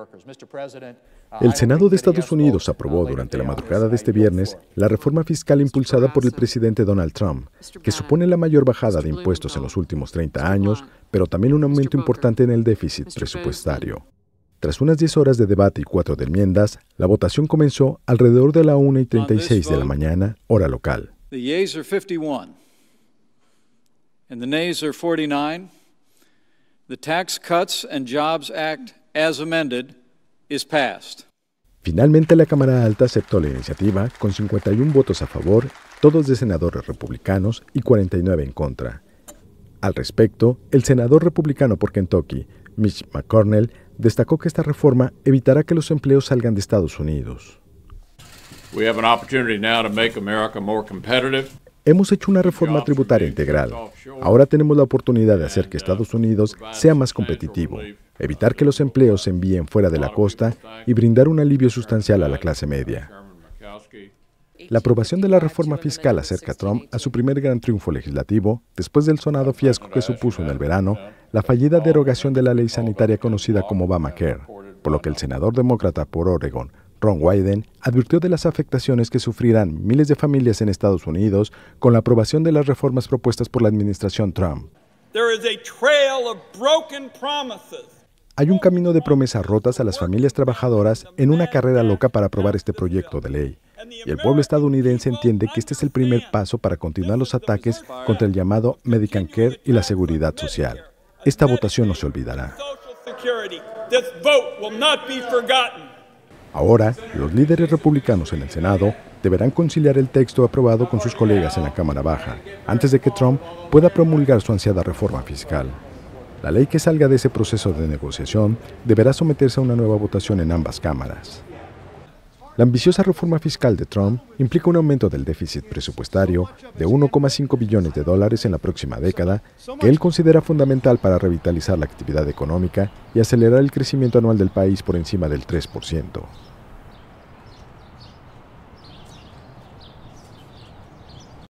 Uh, el Senado de Estados Unidos uh, aprobó durante la madrugada de este viernes la reforma fiscal impulsada por el presidente Donald Trump, que supone la mayor bajada de impuestos en los últimos 30 años, pero también un aumento importante en el déficit presupuestario. Tras unas 10 horas de debate y cuatro de enmiendas, la votación comenzó alrededor de la 1 y 36 de la mañana, hora local. The tax cuts and jobs act amended, Finalmente, la Cámara Alta aceptó la iniciativa con 51 votos a favor, todos de senadores republicanos y 49 en contra. Al respecto, el senador republicano por Kentucky, Mitch McConnell, destacó que esta reforma evitará que los empleos salgan de Estados Unidos. Hemos hecho una reforma tributaria integral. Ahora tenemos la oportunidad de hacer que uh, Estados Unidos sea más competitivo evitar que los empleos se envíen fuera de la costa y brindar un alivio sustancial a la clase media. La aprobación de la reforma fiscal acerca a Trump a su primer gran triunfo legislativo después del sonado fiasco que supuso en el verano la fallida derogación de la ley sanitaria conocida como Obamacare, por lo que el senador demócrata por Oregon, Ron Wyden, advirtió de las afectaciones que sufrirán miles de familias en Estados Unidos con la aprobación de las reformas propuestas por la administración Trump. Hay un camino de promesas rotas a las familias trabajadoras en una carrera loca para aprobar este proyecto de ley. Y el pueblo estadounidense entiende que este es el primer paso para continuar los ataques contra el llamado Medicare y la seguridad social. Esta votación no se olvidará. Ahora, los líderes republicanos en el Senado deberán conciliar el texto aprobado con sus colegas en la Cámara Baja, antes de que Trump pueda promulgar su ansiada reforma fiscal. La ley que salga de ese proceso de negociación deberá someterse a una nueva votación en ambas cámaras. La ambiciosa reforma fiscal de Trump implica un aumento del déficit presupuestario de 1,5 billones de dólares en la próxima década, que él considera fundamental para revitalizar la actividad económica y acelerar el crecimiento anual del país por encima del 3%.